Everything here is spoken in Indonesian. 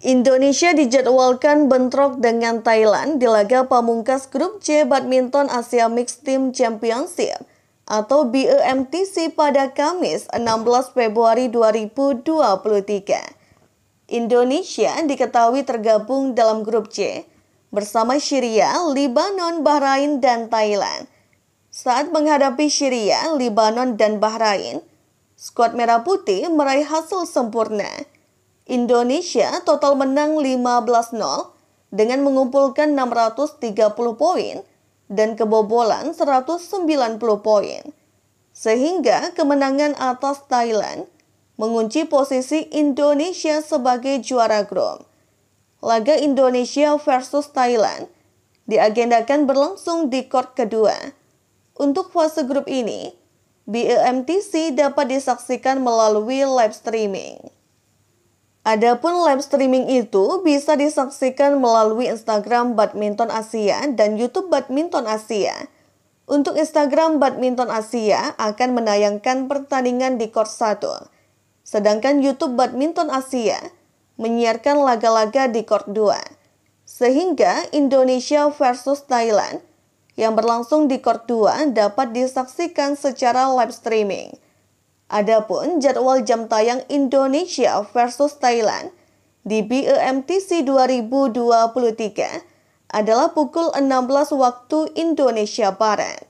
Indonesia dijadwalkan bentrok dengan Thailand di laga pamungkas grup C Badminton Asia Mixed Team Championship atau BEMTC pada Kamis 16 Februari 2023. Indonesia diketahui tergabung dalam grup C bersama Syria, Lebanon, Bahrain, dan Thailand. Saat menghadapi Syria, Lebanon, dan Bahrain, skuad Merah Putih meraih hasil sempurna – Indonesia total menang 15-0 dengan mengumpulkan 630 poin dan kebobolan 190 poin. Sehingga kemenangan atas Thailand mengunci posisi Indonesia sebagai juara grup. Laga Indonesia versus Thailand diagendakan berlangsung di court kedua. Untuk fase grup ini, BEMTC dapat disaksikan melalui live streaming. Adapun live streaming itu bisa disaksikan melalui Instagram Badminton Asia dan YouTube Badminton Asia. Untuk Instagram Badminton Asia akan menayangkan pertandingan di court 1. Sedangkan YouTube Badminton Asia menyiarkan laga-laga di court 2. Sehingga Indonesia versus Thailand yang berlangsung di court 2 dapat disaksikan secara live streaming. Adapun jadwal jam tayang Indonesia versus Thailand di BEMTC 2023 adalah pukul 16 waktu Indonesia Barat.